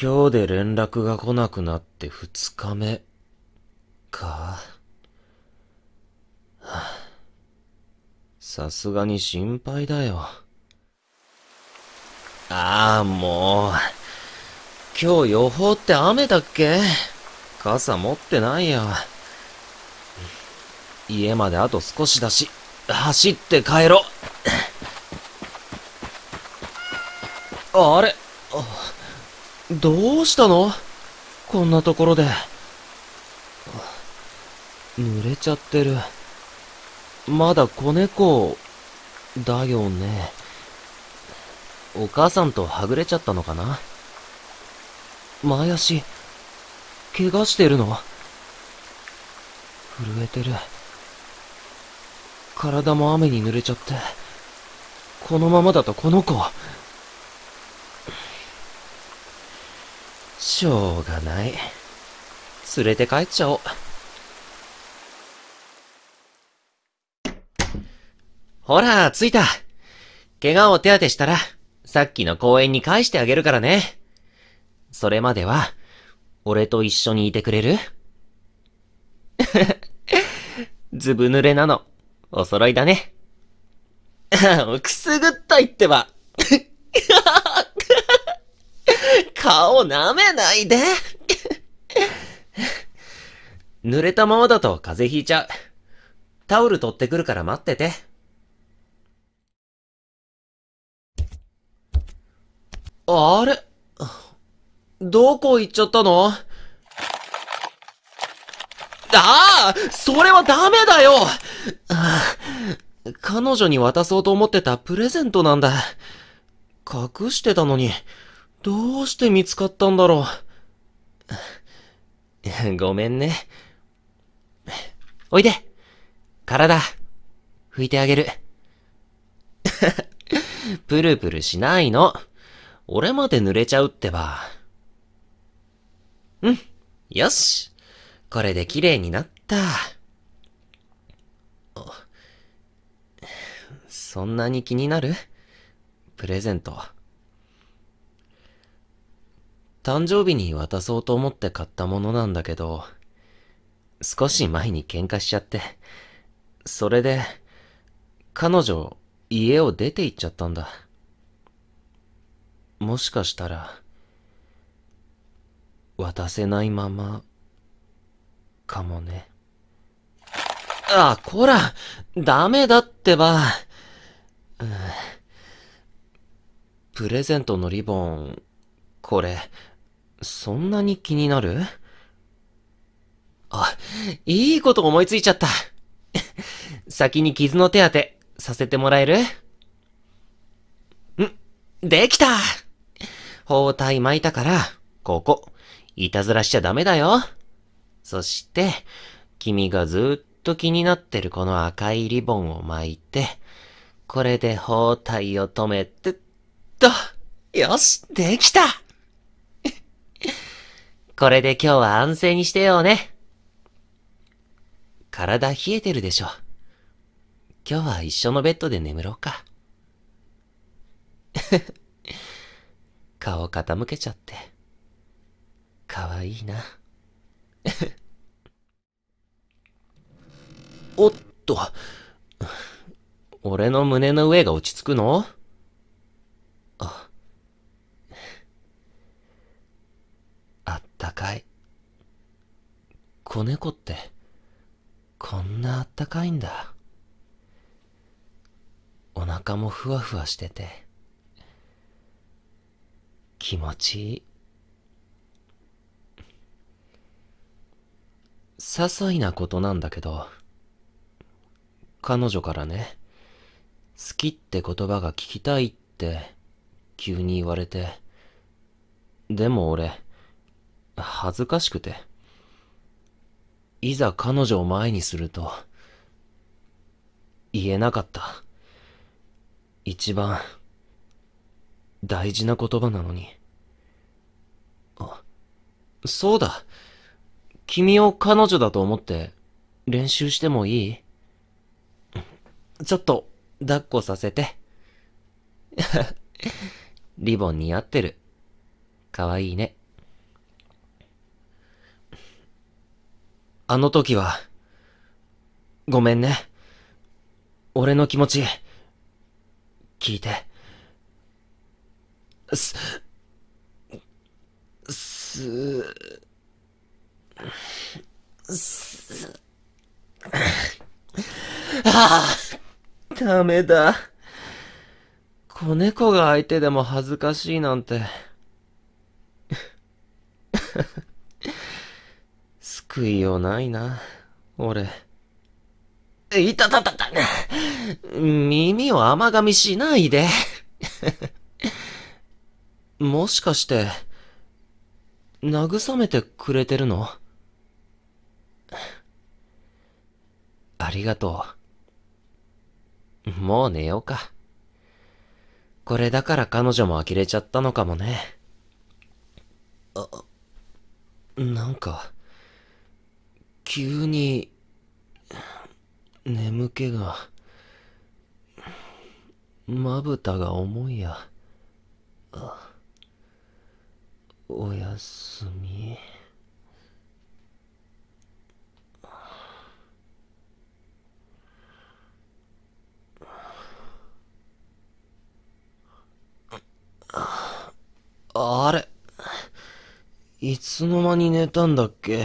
今日で連絡が来なくなって二日目、か。さすがに心配だよ。ああ、もう。今日予報って雨だっけ傘持ってないや。家まであと少しだし、走って帰ろ。あれどうしたのこんなところで。濡れちゃってる。まだ子猫、だよね。お母さんとはぐれちゃったのかな前足、怪我してるの震えてる。体も雨に濡れちゃって。このままだとこの子、しょうがない。連れて帰っちゃおう。ほら、着いた。怪我を手当てしたら、さっきの公園に返してあげるからね。それまでは、俺と一緒にいてくれる ずぶ濡れなの。お揃いだね。くすぐったいってば。顔舐めないで濡れたままだと風邪ひいちゃう。タオル取ってくるから待ってて。あれどこ行っちゃったのああそれはダメだよああ彼女に渡そうと思ってたプレゼントなんだ。隠してたのに。どうして見つかったんだろう。ごめんね。おいで体、拭いてあげる。プルプルしないの。俺まで濡れちゃうってば。うん。よし。これで綺麗になった。そんなに気になるプレゼント。誕生日に渡そうと思って買ったものなんだけど、少し前に喧嘩しちゃって、それで、彼女、家を出て行っちゃったんだ。もしかしたら、渡せないまま、かもね。あ、こらダメだってば、うん、プレゼントのリボン、これ、そんなに気になるあ、いいこと思いついちゃった。先に傷の手当て、させてもらえるん、できた包帯巻いたから、ここ、いたずらしちゃダメだよ。そして、君がずっと気になってるこの赤いリボンを巻いて、これで包帯を止めて、っと、よし、できたこれで今日は安静にしてようね。体冷えてるでしょ。今日は一緒のベッドで眠ろうか。顔傾けちゃって。かわいいな。おっと。俺の胸の上が落ち着くのあ。ったかい。子猫って、こんなあったかいんだ。お腹もふわふわしてて、気持ちいい。些細なことなんだけど、彼女からね、好きって言葉が聞きたいって急に言われて、でも俺、恥ずかしくて。いざ彼女を前にすると、言えなかった。一番、大事な言葉なのに。あ、そうだ。君を彼女だと思って、練習してもいいちょっと、抱っこさせて。リボン似合ってる。かわいいね。あの時は、ごめんね。俺の気持ち、聞いて。す、す、す、ああ、ダメだ。子猫が相手でも恥ずかしいなんて。不いようないな、俺。いたたたた耳を甘噛みしないで。もしかして、慰めてくれてるのありがとう。もう寝ようか。これだから彼女も呆れちゃったのかもね。あ、なんか。急に、眠気が、まぶたが重いや。おやすみ。あれいつの間に寝たんだっけ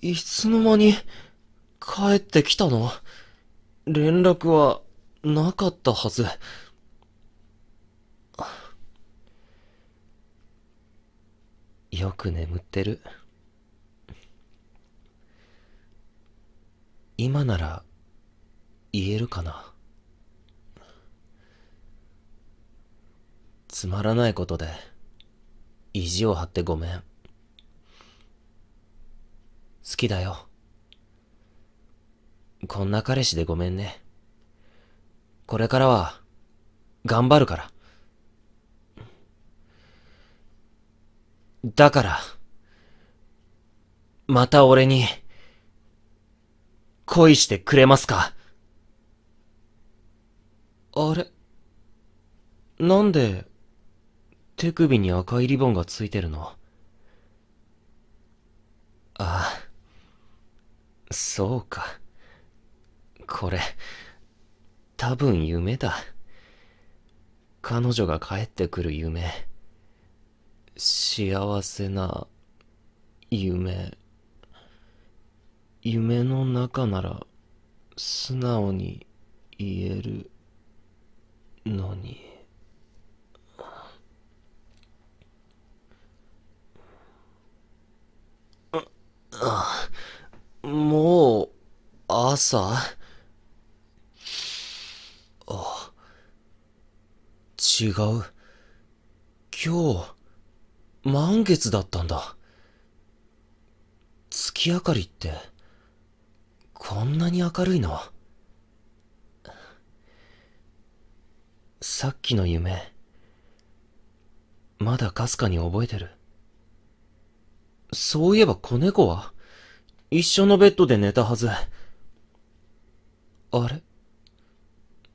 いつの間に帰ってきたの連絡はなかったはず。よく眠ってる。今なら言えるかな。つまらないことで意地を張ってごめん。きだよ。こんな彼氏でごめんね。これからは、頑張るから。だから、また俺に、恋してくれますかあれなんで、手首に赤いリボンがついてるのああ。そうか。これ、多分夢だ。彼女が帰ってくる夢。幸せな夢。夢の中なら素直に言えるのに。あ、ああ。もう、朝あ、違う。今日、満月だったんだ。月明かりって、こんなに明るいのさっきの夢、まだかすかに覚えてる。そういえば子猫は一緒のベッドで寝たはず。あれ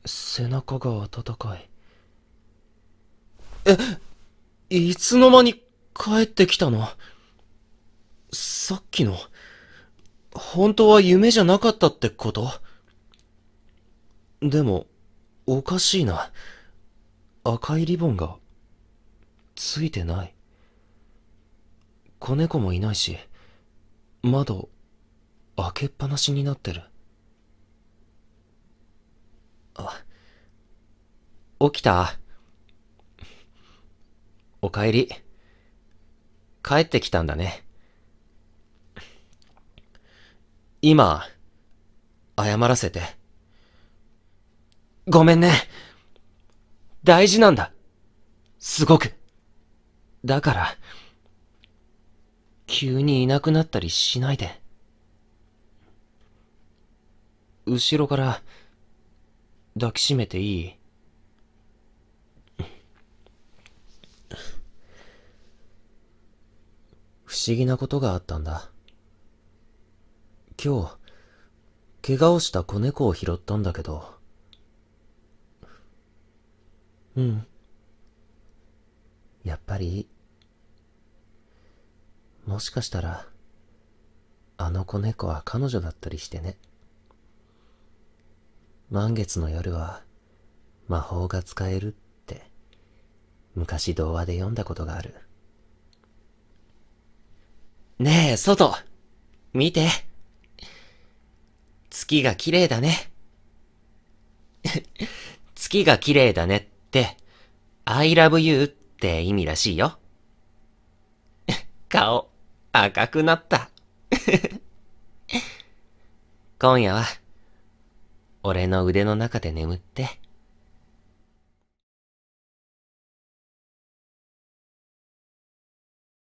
背中が温かい。え、いつの間に帰ってきたのさっきの、本当は夢じゃなかったってことでも、おかしいな。赤いリボンが、ついてない。子猫もいないし、窓、けっぱなしになってる。あ、起きたお帰り。帰ってきたんだね。今、謝らせて。ごめんね。大事なんだ。すごく。だから、急にいなくなったりしないで。後ろから抱きしめていい不思議なことがあったんだ。今日、怪我をした子猫を拾ったんだけど。うん。やっぱり、もしかしたら、あの子猫は彼女だったりしてね。満月の夜は魔法が使えるって昔童話で読んだことがある。ねえ、外見て月が綺麗だね。月が綺麗だねって、I love you って意味らしいよ。顔、赤くなった。今夜は、俺の腕の中で眠って。